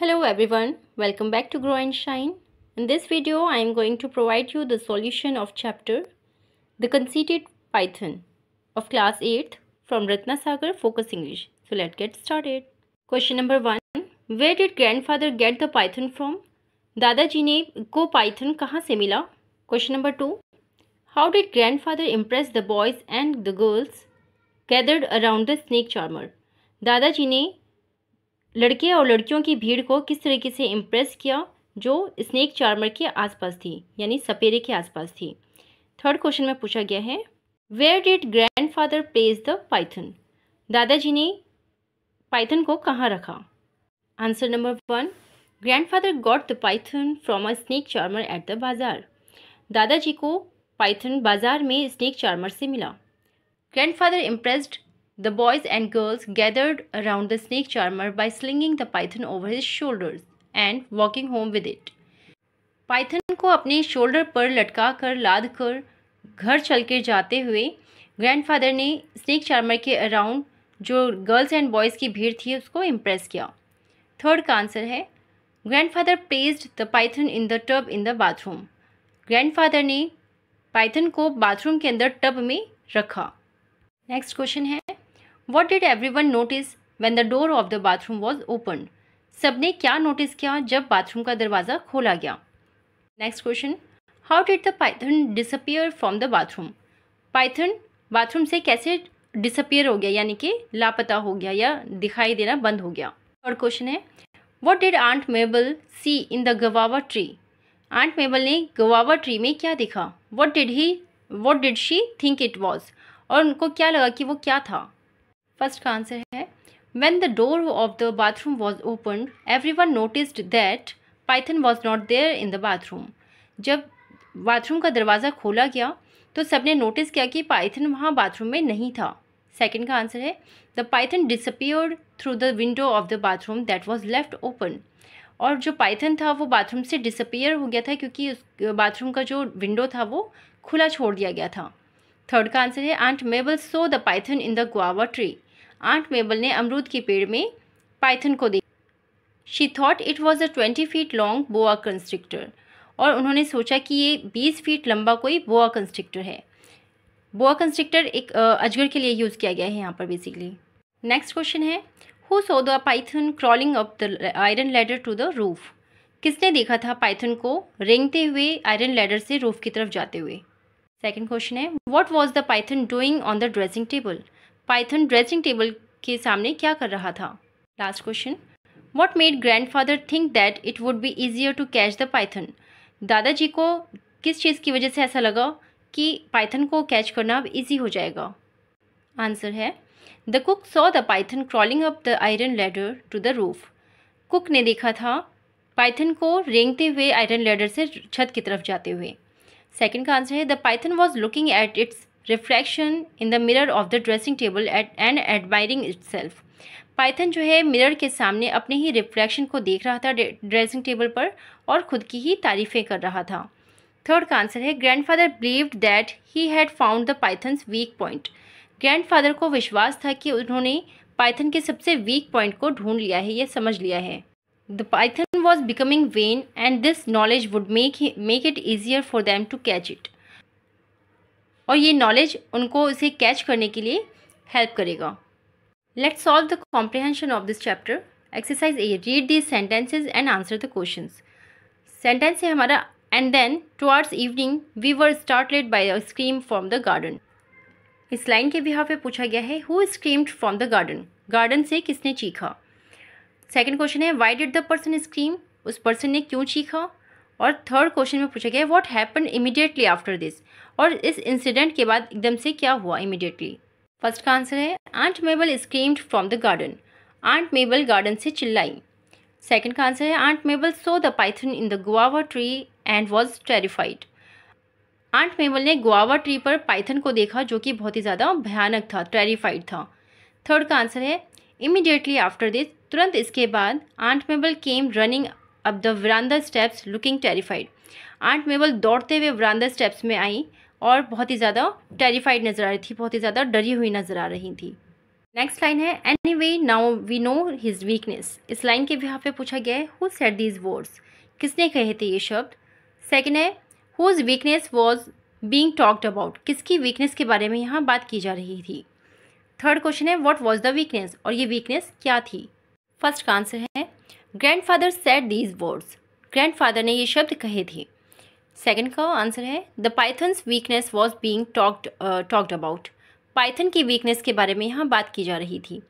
Hello everyone, welcome back to Grow and Shine. In this video, I am going to provide you the solution of chapter The Conceited Python of class 8 from Ratnasagar Focus English. So let's get started. Question number 1. Where did grandfather get the python from? ne ko Python python se mila? Question number two: How did grandfather impress the boys and the girls gathered around the snake charmer? Dada ji ne लड़के और लड़कियों की भीड़ को किस तरीके से impress किया जो स्नेक चार्मर के आसपास थी यानी सपेरे के आसपास थी थर्ड क्वेश्चन में पूछा गया है where did grand father place the python दादाजी ने पाइथन को कहाँ रखा answer number one grand father got the python from a snake charmer at the bazaar दादाजी को पाइथन बाज़ार में स्नेक चार्मर से मिला grand father impressed The boys and girls gathered around the snake charmer by slinging the python over his shoulders and walking home with it. Python को अपने shoulder पर लटका कर लाद कर घर चल के जाते हुए ग्रैंडफादर ने स्नेक चार्मर के अराउंड जो गर्ल्स एंड बॉयज़ की भीड़ थी उसको इम्प्रेस किया थर्ड का आंसर है grandfather placed the python in the tub in the bathroom grandfather ने पाइथन को बाथरूम के अंदर टब में रखा नेक्स्ट क्वेश्चन है what did every one notice when the door of the bathroom was open सब ने क्या नोटिस किया जब बाथरूम का दरवाज़ा खोला गया next question how did the python disappear from the bathroom python bathroom से कैसे डिसअपियर हो गया यानी कि लापता हो गया या दिखाई देना बंद हो गया और क्वेश्चन है what did aunt Mabel see in the guava tree aunt Mabel ने गवावा ट्री में क्या देखा what did he what did she think it was और उनको क्या लगा कि वो क्या था फर्स्ट का आंसर है when the door of the bathroom was open every one noticed that python was not there in the bathroom जब बाथरूम का दरवाज़ा खोला गया तो सब ने नोटिस किया कि पाइथन वहाँ बाथरूम में नहीं था सेकेंड का आंसर है the python disappear through the window of the bathroom that was left open और जो पाइथन था वो बाथरूम से डिसअपियर हो गया था क्योंकि उस बाथरूम का जो विंडो था वो खुला छोड़ दिया गया था थर्ड का आंसर है aunt Mabel saw the python in the guava tree aunt Mabel ने अमरूद के पेड़ में पाइथन को देखा she thought it was a twenty feet long boa constrictor और उन्होंने सोचा कि ये बीस फीट लंबा कोई बोआ कंस्ट्रिक्टर है बोआ कंस्ट्रिक्टर एक अजगर के लिए यूज़ किया गया है यहाँ पर बेसिकली नेक्स्ट क्वेश्चन है who saw the python crawling up the iron ladder to the roof किसने देखा था पाइथन को रेंगते हुए आयरन लेडर से रूफ की तरफ जाते हुए सेकेंड क्वेश्चन है what was the python doing on the dressing table python dressing table के सामने क्या कर रहा था last question what made grand father think that it would be easier to catch the python दादाजी को किस चीज़ की वजह से ऐसा लगा कि पाइथन को कैच करना अब ईजी हो जाएगा आंसर है the cook saw the python crawling up the iron ladder to the roof cook ने देखा था पाइथन को रेंगते हुए आयरन लेडर से छत की तरफ जाते हुए सेकेंड का आंसर है the python was looking at its reflection in the mirror of the dressing table at and admiring self python जो है मिरर के सामने अपने ही रिफ्लेक्शन को देख रहा था ड्रेसिंग टेबल पर और खुद की ही तारीफ़ें कर रहा था थर्ड का आंसर है grandfather believed that he had found the python's weak point grandfather को विश्वास था कि उन्होंने पाइथन के सबसे वीक पॉइंट को ढूंढ लिया है या समझ लिया है the python was becoming vain and this knowledge would make make it easier for them to catch it और ये नॉलेज उनको इसे कैच करने के लिए हेल्प करेगा let's solve the comprehension of this chapter exercise A read this sentences and answer the question sentence है हमारा and then towards evening we were startled by a scream from the garden इस line के बिहार पे पूछा गया है who screamed from the garden garden से किसने चीखा सेकेंड क्वेश्चन है why did the person scream उस पर्सन ने क्यों चीखा और थर्ड क्वेश्चन में पूछा गया है what happen immediately after this और इस इंसिडेंट के बाद एकदम से क्या हुआ इमिडिएटली फर्स्ट का आंसर है aunt Mabel screamed from the garden aunt Mabel garden से चिल्लाई सेकेंड का आंसर है aunt Mabel saw the python in the guava tree and was terrified aunt Mabel ने गुआवा ट्री पर पाइथन को देखा जो कि बहुत ही ज़्यादा भयानक था टेरिफाइड था थर्ड का आंसर है इमिडिएटली आफ्टर दिस तुरंत इसके बाद aunt Mabel came running up the veranda steps looking terrified aunt Mabel दौड़ते हुए वरानदा स्टेप्स में आई और बहुत ही ज़्यादा टेरिफाइड नज़र आ रही थी बहुत ही ज़्यादा डरी हुई नज़र आ रही थी नेक्स्ट लाइन है anyway now we know his weakness इस लाइन के भी यहाँ पे पूछा गया है हु सेट दीज वर्ड्स किसने कहे थे ये शब्द सेकेंड है whose weakness was being talked about किसकी वीकनेस के बारे में यहाँ बात की जा रही थी थर्ड क्वेश्चन है व्हाट वॉज द वीकनेस और ये वीकनेस क्या थी फर्स्ट का आंसर है grand father said these words grand father ने ये शब्द कहे थे सेकंड का आंसर है the python's weakness was being talked talked about python की वीकनेस के बारे में यहाँ बात की जा रही थी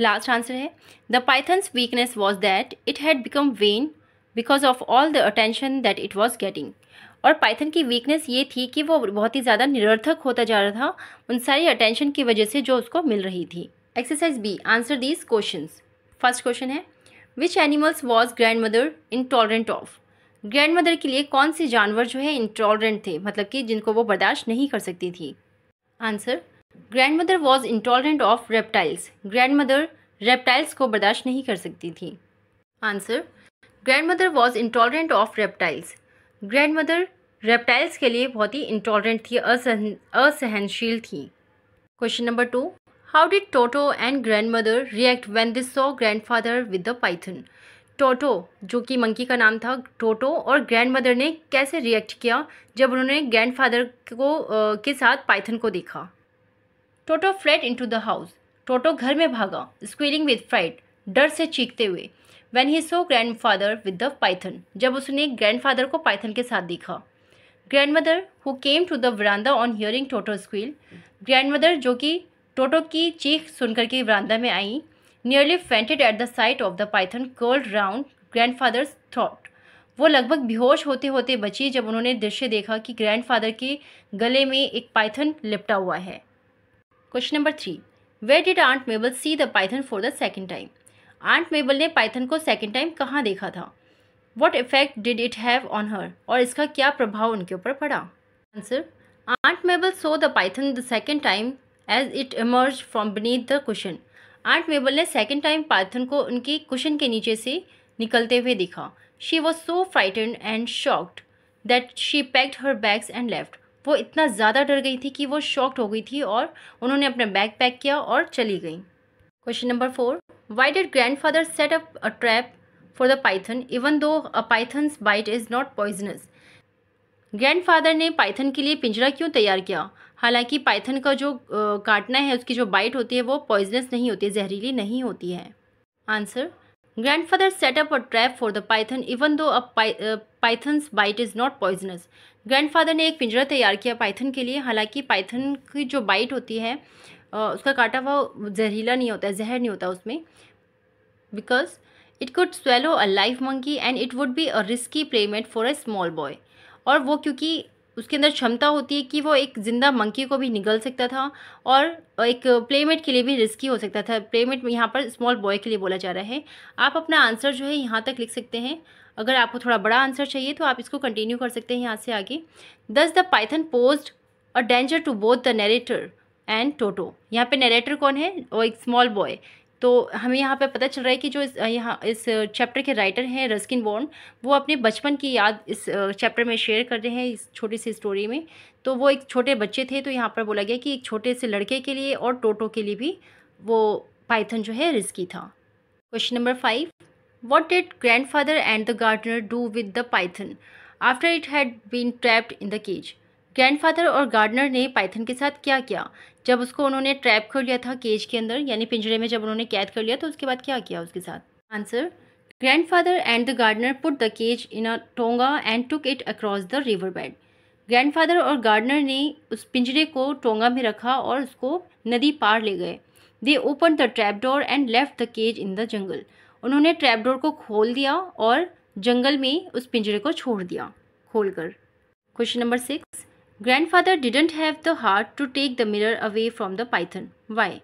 लास्ट आंसर है the python's weakness was that it had become vain because of all the attention that it was getting और पाइथन की वीकनेस ये थी कि वो बहुत ही ज़्यादा निरर्थक होता जा रहा था उन सारी अटेंशन की वजह से जो उसको मिल रही थी exercise B answer these questions first question है which animals was grand mother intolerant of grand mother के लिए कौन से जानवर जो है इंटॉलरेंट थे मतलब कि जिनको वो बर्दाश्त नहीं कर सकती थी answer grand mother was intolerant of reptiles grand mother reptiles को बर्दाश्त नहीं कर सकती थी answer grand mother was intolerant of reptiles grand mother reptiles के लिए बहुत ही इंटॉलरेंट थी असहन असहनशील थी question number two how did Toto and grand mother react when this saw grand father with the python Toto जो कि मंकी का नाम था टोटो और ग्रैंड मदर ने कैसे रिएक्ट किया जब उन्होंने ग्रैंड फादर को आ, के साथ पाइथन को देखा Toto fled into the house Toto घर में भागा स्क्वीलिंग विद फ्राइट डर से चीखते हुए when he saw grand father with the python जब उसने ग्रैंड फादर को पाइथन के साथ देखा grand mother who came to the veranda on hearing Toto squeal grand mother जो कि टोटो की चीख सुनकर के वरानदा में आई nearly fainted at the sight of the python curled round father's throat वो लगभग बेहोश होते होते बची जब उन्होंने दृश्य देखा कि ग्रैंडफादर के गले में एक पाइथन लिपटा हुआ है question number three where did aunt Mabel see the python for the second time aunt Mabel ने पाइथन को सेकेंड टाइम कहाँ देखा था what effect did it have on her और इसका क्या प्रभाव उनके ऊपर पड़ा answer aunt Mabel saw the python the second time as it emerge from beneath the question aunt Mabel ने सेकेंड टाइम पाइथन को उनके कुशन के नीचे से निकलते हुए देखा she was so frighten and shocked that she packed her bags and left वो इतना ज़्यादा डर गई थी कि वो शॉक्ड हो गई थी और उन्होंने अपना बैग पैक किया और चली गई question number four why did grand father set up a trap for the python even though a python's bite is not poisonous grandfather ने पाइथन के लिए पिंजरा क्यों तैयार किया हालांकि पाइथन का जो काटना है उसकी जो बाइट होती है वो पॉइजनस नहीं होती जहरीली नहीं होती है answer grand father set up a trap for the python even though a py, bite is not poisonous not ने एक पिंजरा तैयार किया पाइथन के लिए हालांकि पाइथन की जो बाइट होती है उसका काटा हुआ जहरीला नहीं होता है जहर नहीं होता उसमें because it could swallow a live monkey and it would be a risky playmate for a small boy और वो क्योंकि उसके अंदर क्षमता होती है कि वो एक ज़िंदा मंकी को भी निगल सकता था और एक प्लेमेट के लिए भी रिस्की हो सकता था प्लेमेट यहाँ पर स्मॉल बॉय के लिए बोला जा रहा है आप अपना आंसर जो है यहाँ तक लिख सकते हैं अगर आपको थोड़ा बड़ा आंसर चाहिए तो आप इसको कंटिन्यू कर सकते हैं यहाँ से आगे thus the python posed a danger to both the narrator and Toto यहाँ पे नरेटर कौन है और एक स्मॉल बॉय तो हमें यहाँ पर पता चल रहा है कि जो इस यहाँ इस चैप्टर के राइटर हैं रस्किन बॉन्ड वो अपने बचपन की याद इस चैप्टर में शेयर कर रहे हैं इस छोटी सी स्टोरी में तो वो एक छोटे बच्चे थे तो यहाँ पर बोला गया कि एक छोटे से लड़के के लिए और टोटो के लिए भी वो पाइथन जो है रिस्की था question number five what grandfather and the gardener do with the python after it had been trapped in the cage grandfather और गार्डनर ने पाइथन के साथ क्या किया जब उसको उन्होंने ट्रैप कर लिया था केज के अंदर यानी पिंजरे में जब उन्होंने कैद कर लिया तो उसके बाद क्या किया उसके साथ answer grand grandfather and the gardener put the cage in a tonga and took it across the river bed grandfather और गार्डनर ने उस पिंजरे को टोंगा में रखा और उसको नदी पार ले गए they open the trap door and left the cage in the jungle उन्होंने ट्रैप डोर को खोल दिया और जंगल में उस पिंजरे को छोड़ दिया खोल कर question number six grandfather didn't have the heart to take the mirror away from the python why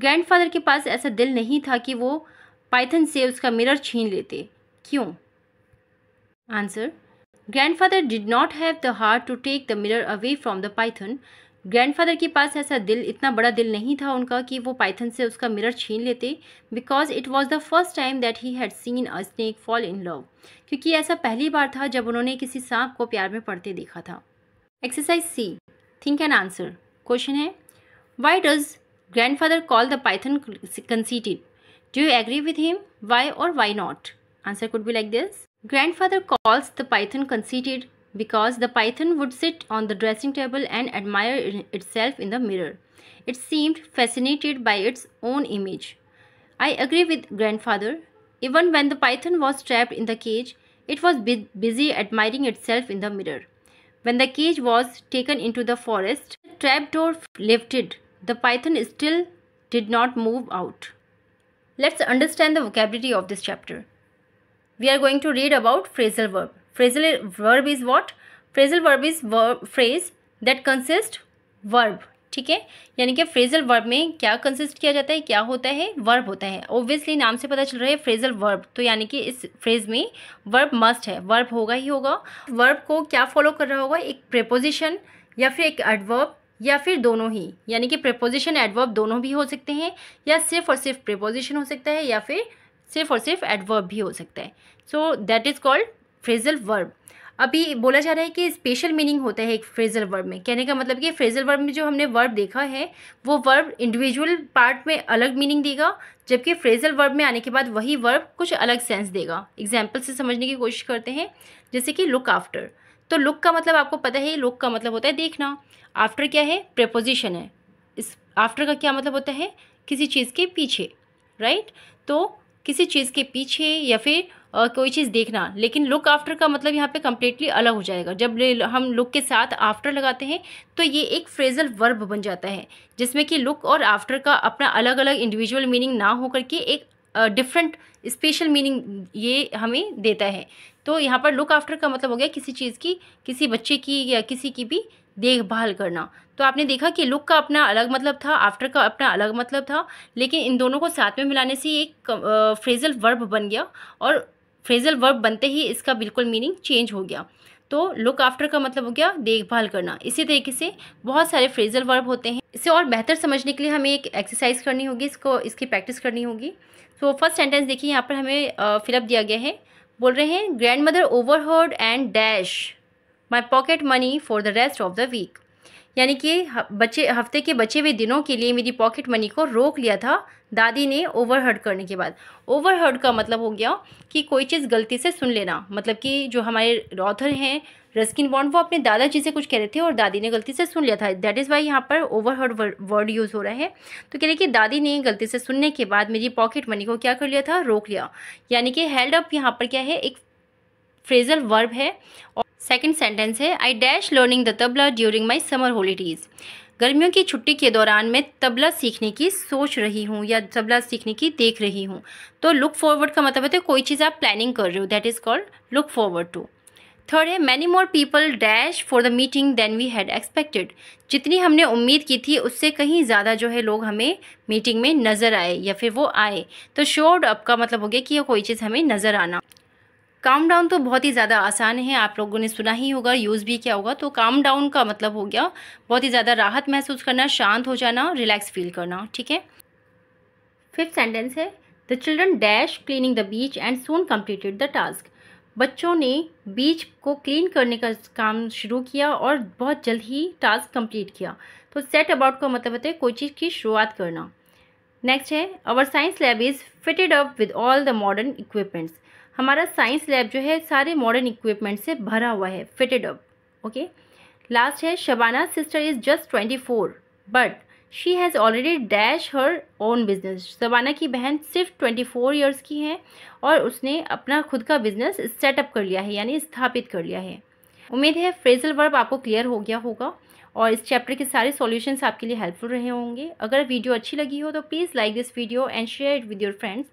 grandfather के पास ऐसा दिल नहीं था कि वो पाइथन से उसका मिरर छीन लेते क्यों answer grandfather did not have the heart to take the mirror away from the python grandfather के पास ऐसा दिल इतना बड़ा दिल नहीं था उनका कि वो पाइथन से उसका मिरर छीन लेते because it was the first time that he had seen a snake fall in love क्योंकि ऐसा पहली बार था जब उन्होंने किसी सांप को प्यार में पड़ते देखा था Exercise C. Think and answer. Question A. Why does grandfather call the python conceited? Do you agree with him? Why or why not? Answer could be like this. Grandfather calls the python conceited because the python would sit on the dressing table and admire itself in the mirror. It seemed fascinated by its own image. I agree with grandfather. Even when the python was trapped in the cage, it was busy admiring itself in the mirror. When the cage was taken into the forest, the trapdoor lifted. The python still did not move out. Let's understand the vocabulary of this chapter. We are going to read about phrasal verb. Phrasal verb is what? Phrasal verb is verb, phrase that consists verb ठीक है यानी कि phrasal verb में क्या consist किया जाता है क्या होता है वर्ब होता है ओब्वियसली नाम से पता चल रहा है फ्रेजल वर्ब तो यानी कि इस फ्रेज में वर्ब मस्ट है वर्ब होगा ही होगा वर्ब को क्या फॉलो कर रहा होगा एक प्रेपोजिशन या फिर एक एडवर्ब या फिर दोनों ही यानी कि प्रेपोजिशन एडवर्ब दोनों भी हो सकते हैं या सिर्फ और सिर्फ प्रेपोजिशन हो सकता है या फिर सिर्फ और सिर्फ एडवर्ब भी हो सकता है so that is called phrasal verb अभी बोला जा रहा है कि स्पेशल मीनिंग होता है एक फ्रेजल वर्ब में कहने का मतलब कि फ्रेजल वर्ब में जो हमने वर्ब देखा है वो वर्ब इंडिविजुअल पार्ट में अलग मीनिंग देगा जबकि फ्रेजल वर्ब में आने के बाद वही वर्ब कुछ अलग सेंस देगा एग्जाम्पल से समझने की कोशिश करते हैं जैसे कि लुक आफ्टर तो लुक का मतलब आपको पता है लुक का मतलब होता है देखना आफ्टर क्या है प्रपोजिशन है इस आफ्टर का क्या मतलब होता है किसी चीज़ के पीछे राइट right? तो किसी चीज़ के पीछे या फिर कोई चीज़ देखना लेकिन लुक आफ्टर का मतलब यहाँ पे कम्प्लीटली अलग हो जाएगा जब हम लुक के साथ आफ्टर लगाते हैं तो ये एक फ्रेजल वर्ब बन जाता है जिसमें कि लुक और आफ्टर का अपना अलग अलग इंडिविजुअल मीनिंग ना होकर के एक डिफरेंट स्पेशल मीनिंग ये हमें देता है तो यहाँ पर लुक आफ्टर का मतलब हो गया किसी चीज़ की किसी बच्चे की या किसी की भी देखभाल करना तो आपने देखा कि लुक का अपना अलग मतलब था आफ्टर का अपना अलग मतलब था लेकिन इन दोनों को साथ में मिलाने से एक फ्रेजल वर्ब बन गया और फ्रेजल वर्ब बनते ही इसका बिल्कुल मीनिंग चेंज हो गया तो लुक आफ्टर का मतलब हो गया देखभाल करना इसी तरीके से बहुत सारे फ्रेजल वर्ब होते हैं इसे और बेहतर समझने के लिए हमें एक एक्सरसाइज करनी होगी इसको इसकी प्रैक्टिस करनी होगी तो फर्स्ट सेंटेंस देखिए यहाँ पर हमें फिलअप दिया गया है बोल रहे हैं grandmother overheard and dash my pocket money for the rest of the week यानी कि बच्चे हफ्ते के बचे हुए दिनों के लिए मेरी पॉकेट मनी को रोक लिया था दादी ने ओवरहर्ड करने के बाद ओवरहर्ड का मतलब हो गया कि कोई चीज़ गलती से सुन लेना मतलब कि जो हमारे ऑथर हैं रस्किन बॉन्ड वो अपने दादाजी से कुछ कह रहे थे और दादी ने गलती से सुन लिया था दैट इज़ वाई यहाँ पर ओवरहर्ड वर्ड यूज़ हो रहा है तो कह रहे कि दादी ने गलती से सुनने के बाद मेरी पॉकेट मनी को क्या कर लिया था रोक लिया यानी कि हेल्ड अप यहाँ पर क्या है एक फ्रेजल वर्ब है सेकेंड सेंटेंस है I dash learning the tabla during my summer holidays गर्मियों की छुट्टी के दौरान मैं तबला सीखने की सोच रही हूँ या तबला सीखने की देख रही हूँ तो लुक फॉरवर्ड का मतलब होता है कोई चीज़ आप प्लानिंग कर रहे हो that is called look forward to third है many more people dash for the meeting than we had expected जितनी हमने उम्मीद की थी उससे कहीं ज़्यादा जो है लोग हमें मीटिंग में नज़र आए या फिर वो आए तो शोर्ड अप का मतलब हो गया कि कोई चीज़ हमें नज़र आना काम डाउन तो बहुत ही ज़्यादा आसान है आप लोगों ने सुना ही होगा यूज़ भी किया होगा तो काम डाउन का मतलब हो गया बहुत ही ज़्यादा राहत महसूस करना शांत हो जाना रिलैक्स फील करना ठीक है फिफ्थ सेंटेंस है the children dash cleaning the beach and soon completed the task बच्चों ने बीच को क्लीन करने का काम शुरू किया और बहुत जल्द ही टास्क कंप्लीट किया तो सेट अबाउट का मतलब होता है कोई चीज़ की शुरुआत करना नेक्स्ट है our science lab is fitted up with all the modern equipments हमारा साइंस लैब जो है सारे मॉडर्न इक्विपमेंट से भरा हुआ है फिटेड अप ओके लास्ट है Shabana sister is just twenty four but she has already dash her own business Shabana की बहन सिर्फ ट्वेंटी फोर ईयर्स की है और उसने अपना खुद का बिजनेस सेटअप कर लिया है यानी स्थापित कर लिया है उम्मीद है फ्रेजल वर्ब आपको क्लियर हो गया होगा और इस चैप्टर के सारे सॉल्यूशंस आपके लिए हेल्पफुल रहे होंगे अगर वीडियो अच्छी लगी हो तो please like this video and share it with your friends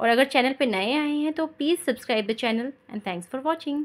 और अगर चैनल पर नए आए हैं तो please subscribe the channel and thanks for watching